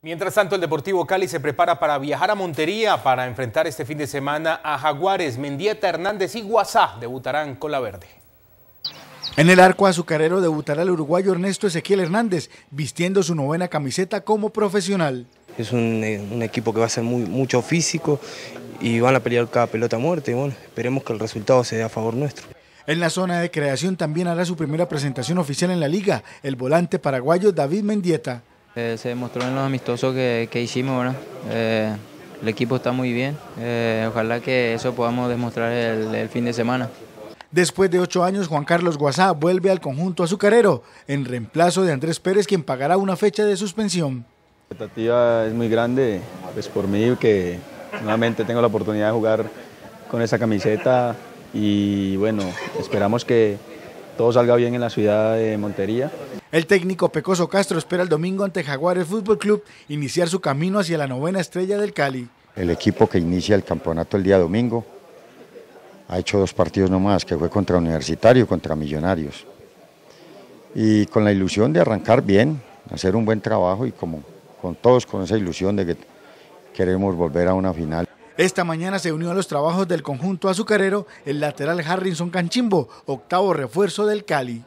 Mientras tanto, el Deportivo Cali se prepara para viajar a Montería para enfrentar este fin de semana a Jaguares. Mendieta Hernández y Guasá debutarán con la verde. En el arco azucarero debutará el uruguayo Ernesto Ezequiel Hernández, vistiendo su novena camiseta como profesional. Es un, eh, equipo que va a ser muy, mucho físico y van a pelear cada pelota a muerte. Y bueno, esperemos que el resultado sea a favor nuestro. En la zona de creación también hará su primera presentación oficial en la liga, el volante paraguayo David Mendieta. Eh, se demostró en los amistosos que, hicimos, eh, el equipo está muy bien, eh, ojalá que eso podamos demostrar el, fin de semana. Después de ocho años, Juan Carlos Guasá vuelve al conjunto azucarero en reemplazo de Andrés Pérez, quien pagará una fecha de suspensión. La expectativa es muy grande, es pues, por mí que nuevamente tengo la oportunidad de jugar con esa camiseta y bueno, esperamos que, todo salga bien en la ciudad de Montería. El técnico Pecoso Castro espera el domingo ante Jaguares Fútbol Club iniciar su camino hacia la novena estrella del Cali. El equipo que inicia el campeonato el día domingo ha hecho dos partidos nomás, que fue contra Universitario y contra Millonarios. Y con la ilusión de arrancar bien, hacer un buen trabajo y como con todos con esa ilusión de que queremos volver a una final. Esta mañana se unió a los trabajos del conjunto azucarero el lateral Harrison Canchimbo, octavo refuerzo del Cali.